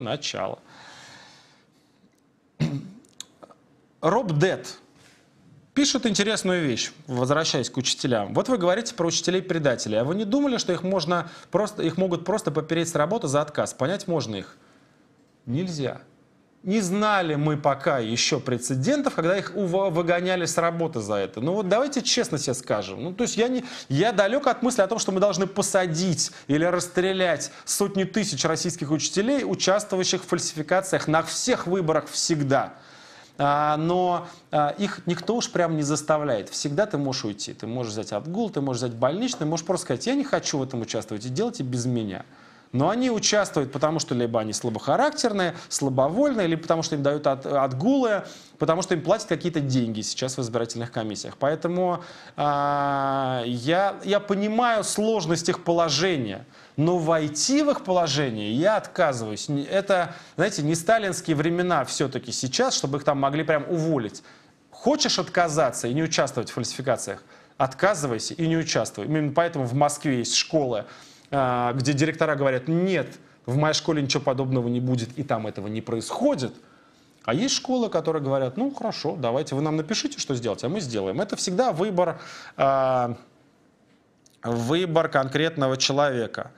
Начало. Роб Дед пишет интересную вещь, возвращаясь к учителям. Вот вы говорите про учителей-предателей, а вы не думали, что их, можно просто, их могут просто попереть с работы за отказ? Понять можно их? Нельзя. Не знали мы пока еще прецедентов, когда их выгоняли с работы за это. Ну вот давайте честно себе скажем. Ну то есть я, не, я далек от мысли о том, что мы должны посадить или расстрелять сотни тысяч российских учителей, участвующих в фальсификациях на всех выборах всегда а, но а, их никто уж прям не заставляет. Всегда ты можешь уйти. Ты можешь взять отгул, ты можешь взять больничный, можешь просто сказать, я не хочу в этом участвовать и делайте без меня. Но они участвуют, потому что либо они слабохарактерные, слабовольные, либо потому что им дают от, отгулы, потому что им платят какие-то деньги сейчас в избирательных комиссиях. Поэтому э, я, я понимаю сложность их положения. Но войти в их положение я отказываюсь. Это, знаете, не сталинские времена все-таки сейчас, чтобы их там могли прям уволить. Хочешь отказаться и не участвовать в фальсификациях? Отказывайся и не участвуй. Именно поэтому в Москве есть школы а, где директора говорят, нет, в моей школе ничего подобного не будет, и там этого не происходит. А есть школы, которые говорят, ну хорошо, давайте вы нам напишите, что сделать, а мы сделаем. Это всегда выбор, а, выбор конкретного человека.